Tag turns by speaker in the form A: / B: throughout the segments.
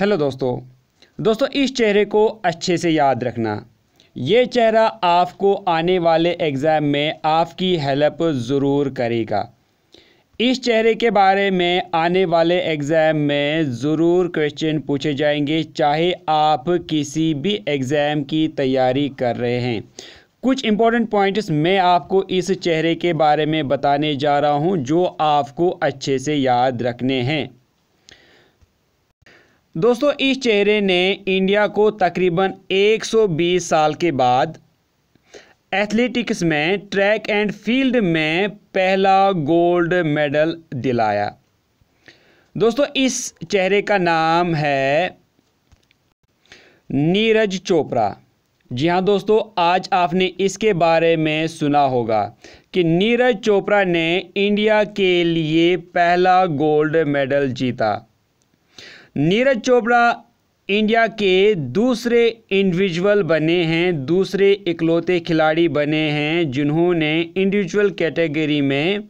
A: hello दोस्तों दोस्तों इस चेहरे को अच्छे से याद रखना ये चेहरा आपको आने वाले एग्ज़ाम में आपकी हेल्प ज़रूर करेगा इस चेहरे के बारे में आने वाले एग्ज़ाम में ज़रूर क्वेश्चन पूछे जाएंगे चाहे आप किसी भी एग्ज़ाम की तैयारी कर रहे हैं कुछ इंपॉर्टेंट पॉइंट्स मैं आपको इस चेहरे के बारे में बताने जा रहा हूँ जो आपको अच्छे से याद रखने हैं दोस्तों इस चेहरे ने इंडिया को तकरीबन 120 साल के बाद एथलेटिक्स में ट्रैक एंड फील्ड में पहला गोल्ड मेडल दिलाया दोस्तों इस चेहरे का नाम है नीरज चोपड़ा जी हाँ दोस्तों आज आपने इसके बारे में सुना होगा कि नीरज चोपड़ा ने इंडिया के लिए पहला गोल्ड मेडल जीता नीरज चोपड़ा इंडिया के दूसरे इंडिविजुअल बने हैं दूसरे इकलौते खिलाड़ी बने हैं जिन्होंने इंडिविजुअल कैटेगरी में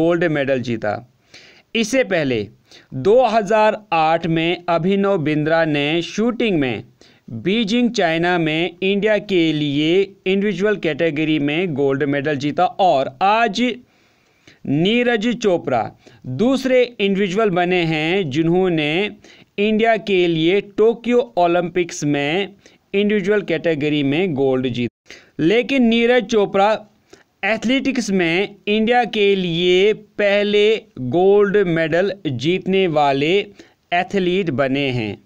A: गोल्ड मेडल जीता इससे पहले 2008 में अभिनव बिंद्रा ने शूटिंग में बीजिंग चाइना में इंडिया के लिए इंडिविजुअल कैटेगरी में गोल्ड मेडल जीता और आज नीरज चोपड़ा दूसरे इंडिविजुअल बने हैं जिन्होंने इंडिया के लिए टोक्यो ओलंपिक्स में इंडिविजुअल कैटेगरी में गोल्ड जीत लेकिन नीरज चोपड़ा एथलेटिक्स में इंडिया के लिए पहले गोल्ड मेडल जीतने वाले एथलीट बने हैं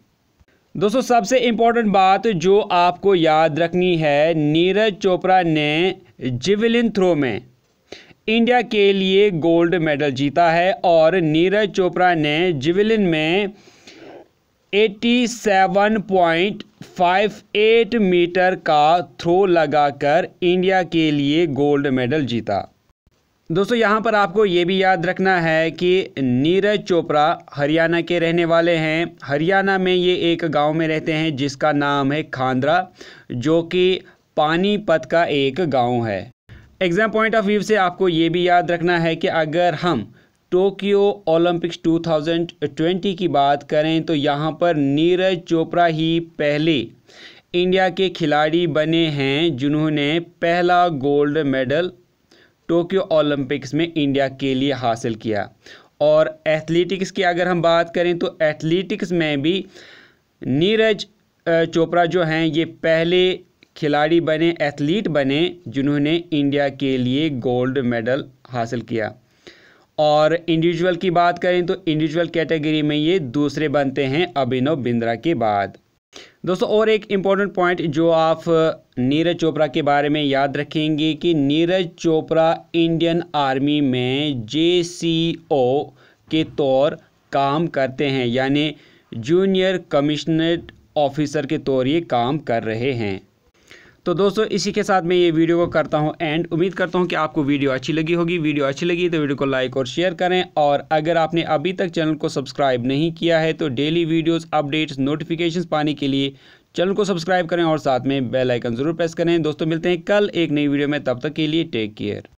A: दोस्तों सबसे इम्पोर्टेंट बात जो आपको याद रखनी है नीरज चोपड़ा ने जिविलिन थ्रो में इंडिया के लिए गोल्ड मेडल जीता है और नीरज चोपड़ा ने जिविलिन में 87.58 मीटर का थ्रो लगाकर इंडिया के लिए गोल्ड मेडल जीता दोस्तों यहाँ पर आपको ये भी याद रखना है कि नीरज चोपड़ा हरियाणा के रहने वाले हैं हरियाणा में ये एक गांव में रहते हैं जिसका नाम है खांद्रा जो कि पानीपत का एक गांव है एग्ज़ाम पॉइंट ऑफ व्यू से आपको ये भी याद रखना है कि अगर हम टोक्यो ओलंपिक्स 2020 की बात करें तो यहाँ पर नीरज चोपड़ा ही पहले इंडिया के खिलाड़ी बने हैं जिन्होंने पहला गोल्ड मेडल टोक्यो ओलंपिक्स में इंडिया के लिए हासिल किया और एथलीटिक्स की अगर हम बात करें तो एथलीटिक्स में भी नीरज चोपड़ा जो हैं ये पहले खिलाड़ी बने एथलीट बने जिन्होंने इंडिया के लिए गोल्ड मेडल हासिल किया और इंडिविजुअल की बात करें तो इंडिविजुअल कैटेगरी में ये दूसरे बनते हैं अभिनव बिंद्रा के बाद दोस्तों और एक इम्पॉर्टेंट पॉइंट जो आप नीरज चोपड़ा के बारे में याद रखेंगे कि नीरज चोपड़ा इंडियन आर्मी में जे के तौर काम करते हैं यानी जूनियर कमिश्नर ऑफिसर के तौर ये काम कर रहे हैं तो दोस्तों इसी के साथ मैं ये वीडियो को करता हूँ एंड उम्मीद करता हूँ कि आपको वीडियो अच्छी लगी होगी वीडियो अच्छी लगी तो वीडियो को लाइक और शेयर करें और अगर आपने अभी तक चैनल को सब्सक्राइब नहीं किया है तो डेली वीडियोस अपडेट्स नोटिफिकेशन पाने के लिए चैनल को सब्सक्राइब करें और साथ में बेलाइकन ज़रूर प्रेस करें दोस्तों मिलते हैं कल एक नई वीडियो में तब तक के लिए टेक केयर